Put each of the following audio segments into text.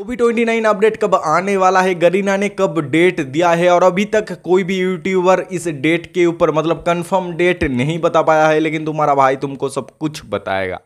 ओबी twenty nine update कब आने वाला है गरीना ने कब डेट दिया है और अभी तक कोई भी यूट्यूबर इस डेट के ऊपर मतलब कंफर्म डेट नहीं बता पाया है लेकिन तुम्हारा भाई तुमको सब कुछ बताएगा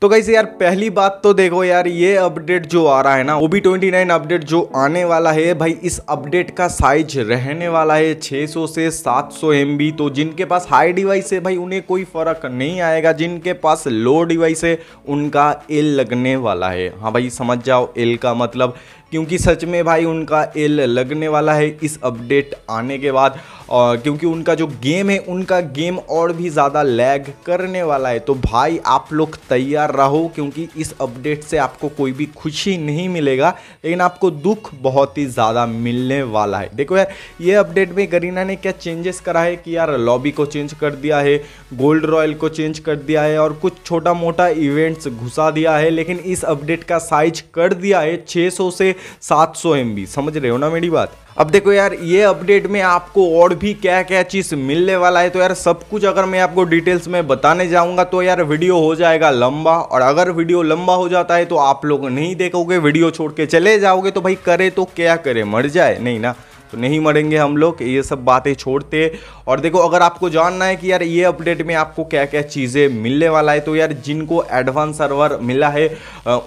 तो कैसे यार पहली बात तो देखो यार ये अपडेट जो आ रहा है ना वो भी ट्वेंटी नाइन अपडेट जो आने वाला है भाई इस अपडेट का साइज रहने वाला है 600 से 700 सौ तो जिनके पास हाई डिवाइस है भाई उन्हें कोई फर्क नहीं आएगा जिनके पास लो डिवाइस है उनका एल लगने वाला है हाँ भाई समझ जाओ एल का मतलब क्योंकि सच में भाई उनका एल लगने वाला है इस अपडेट आने के बाद और क्योंकि उनका जो गेम है उनका गेम और भी ज़्यादा लैग करने वाला है तो भाई आप लोग तैयार रहो क्योंकि इस अपडेट से आपको कोई भी खुशी नहीं मिलेगा लेकिन आपको दुख बहुत ही ज़्यादा मिलने वाला है देखो यार ये अपडेट में गरीना ने क्या चेंजेस करा है कि यार लॉबी को चेंज कर दिया है गोल्ड रॉयल को चेंज कर दिया है और कुछ छोटा मोटा इवेंट्स घुसा दिया है लेकिन इस अपडेट का साइज कर दिया है 600 से 700 एमबी समझ रहे हो ना मेरी बात अब देखो यार ये अपडेट में आपको और भी क्या क्या चीज़ मिलने वाला है तो यार सब कुछ अगर मैं आपको डिटेल्स में बताने जाऊंगा तो यार वीडियो हो जाएगा लंबा और अगर वीडियो लंबा हो जाता है तो आप लोग नहीं देखोगे वीडियो छोड़ के चले जाओगे तो भाई करे तो क्या करे मर जाए नहीं ना तो नहीं मरेंगे हम लोग ये सब बातें छोड़ते और देखो अगर आपको जानना है कि यार ये अपडेट में आपको क्या क्या चीज़ें मिलने वाला है तो यार जिनको एडवांस सर्वर मिला है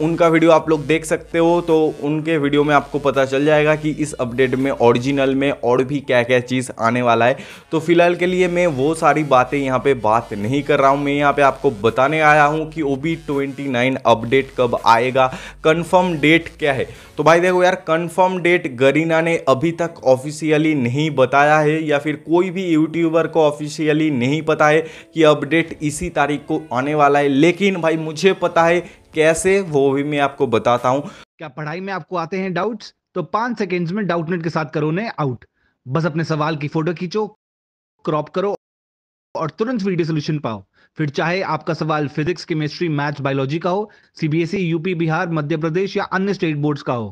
उनका वीडियो आप लोग देख सकते हो तो उनके वीडियो में आपको पता चल जाएगा कि इस अपडेट में ओरिजिनल में और भी क्या क्या चीज़ आने वाला है तो फिलहाल के लिए मैं वो सारी बातें यहाँ पर बात नहीं कर रहा हूँ मैं यहाँ पर आपको बताने आया हूँ कि ओ बी अपडेट कब आएगा कन्फर्म डेट क्या है तो भाई देखो यार कन्फर्म डेट गरीना ने अभी तक ऑफिशियली नहीं बताया है या फिर कोई भी यूट्यूबर को ऑफिशियली नहीं पता है कि अपडेट इसी तारीख को आने वाला है लेकिन भाई मुझे पता है कैसे वो भी मैं आपको बताता हूँ क्या पढ़ाई में आपको आते हैं डाउट्स तो पांच सेकेंड्स में डाउटनेट के साथ करो ने आउट बस अपने सवाल की फोटो खींचो क्रॉप करो और तुरंत वीडियो सोल्यूशन पाओ फिर चाहे आपका सवाल फिजिक्स केमिस्ट्री मैथ्स बायोलॉजी का हो सीबीएसई यूपी बिहार मध्य प्रदेश या अन्य स्टेट बोर्ड्स का हो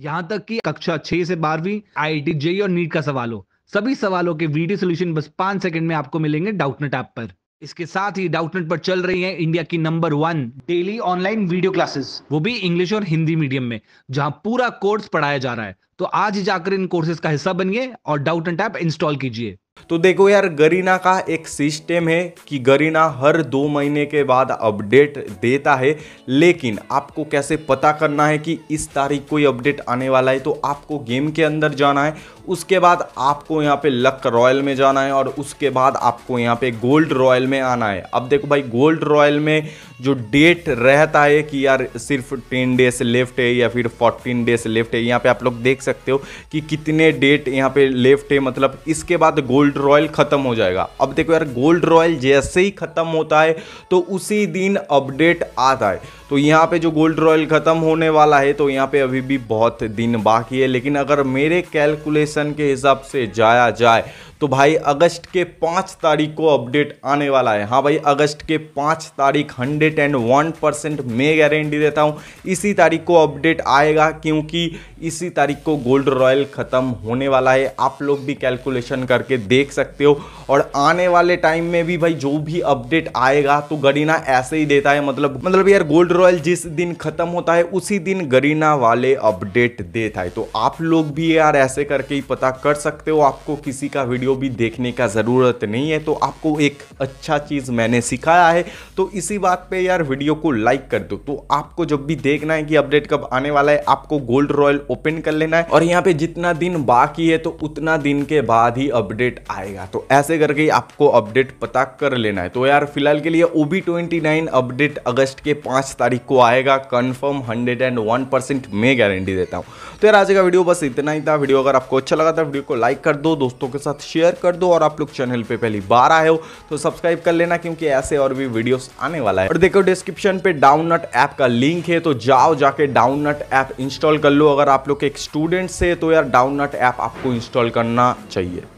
यहाँ तक कि कक्षा छह से बारहवीं आई आई जेई और नीट का सवाल हो सभी सवालों के वीडियो सोल्यूशन बस पांच सेकंड में आपको मिलेंगे डाउटनेट ऐप पर इसके साथ ही डाउटनेट पर चल रही है इंडिया की number one daily online video classes वो भी इंग्लिश और हिंदी मीडियम में जहां पूरा कोर्स पढ़ाया जा रहा है तो आज ही जाकर इन कोर्सेज का हिस्सा बनिए और डाउटनेट ऐप इंस्टॉल कीजिए तो देखो यार गरीना का एक सिस्टम है कि गरीना हर दो महीने के बाद अपडेट देता है लेकिन आपको कैसे पता करना है कि इस तारीख कोई अपडेट आने वाला है तो आपको गेम के अंदर जाना है उसके बाद आपको यहाँ पे लक रॉयल में जाना है और उसके बाद आपको यहाँ पे गोल्ड रॉयल में आना है अब देखो भाई गोल्ड रॉयल में जो डेट रहता है कि यार सिर्फ टेन डेज लेफ्ट है या फिर फोर्टीन डेज लेफ्ट है यहाँ पे आप लोग देख सकते हो कि कितने डेट यहाँ पे लेफ्ट है मतलब इसके बाद गोल्ड गोल्ड रॉयल ख़त्म हो जाएगा अब देखो यार गोल्ड रॉयल जैसे ही ख़त्म होता है तो उसी दिन अपडेट आता है तो यहाँ पे जो गोल्ड रॉयल ख़त्म होने वाला है तो यहाँ पे अभी भी बहुत दिन बाकी है लेकिन अगर मेरे कैलकुलेशन के हिसाब से जाया जाए तो भाई अगस्त के पाँच तारीख को अपडेट आने वाला है हाँ भाई अगस्त के पाँच तारीख हंड्रेड एंड वन परसेंट मैं गारंटी देता हूँ इसी तारीख को अपडेट आएगा क्योंकि इसी तारीख को गोल्ड रॉयल ख़त्म होने वाला है आप लोग भी कैलकुलेशन करके देख सकते हो और आने वाले टाइम में भी भाई जो भी अपडेट आएगा तो गरीना ऐसे ही देता है मतलब मतलब यार गोल्ड रॉयल जिस दिन ख़त्म होता है उसी दिन गरीना वाले अपडेट देता है तो आप लोग भी यार ऐसे करके ही पता कर सकते हो आपको किसी का वीडियो वीडियो भी देखने का ज़रूरत नहीं है तो आपको एक अच्छा चीज़ मैंने सिखाया है तो इसी बात पे यार वीडियो को लाइक कर दो तो आपको जब भी देखना है कि अपडेट कब आने वाला है आपको गोल्ड रॉयल ओपन कर लेना है और यहाँ पे जितना दिन बाकी है तो उतना दिन के बाद ही अपडेट आएगा तो ऐसे करके आपको अपडेट पता कर लेना है तो यार फिलहाल के लिए ओ बी अपडेट अगस्त के पाँच तारीख को आएगा confirm hundred and one percent मैं गारंटी देता हूँ तो यार आज का वीडियो बस इतना ही था वीडियो अगर आपको अच्छा लगा था वीडियो को लाइक कर दो दोस्तों के साथ शेयर शेयर कर दो और आप लोग चैनल पे पहली बार आए हो तो सब्सक्राइब कर लेना क्योंकि ऐसे और भी वीडियोस आने वाला है और देखो डिस्क्रिप्शन पे नट ऐप का लिंक है तो जाओ जाके नट ऐप इंस्टॉल कर लो अगर आप लोग एक स्टूडेंट से तो यार नट ऐप आपको इंस्टॉल करना चाहिए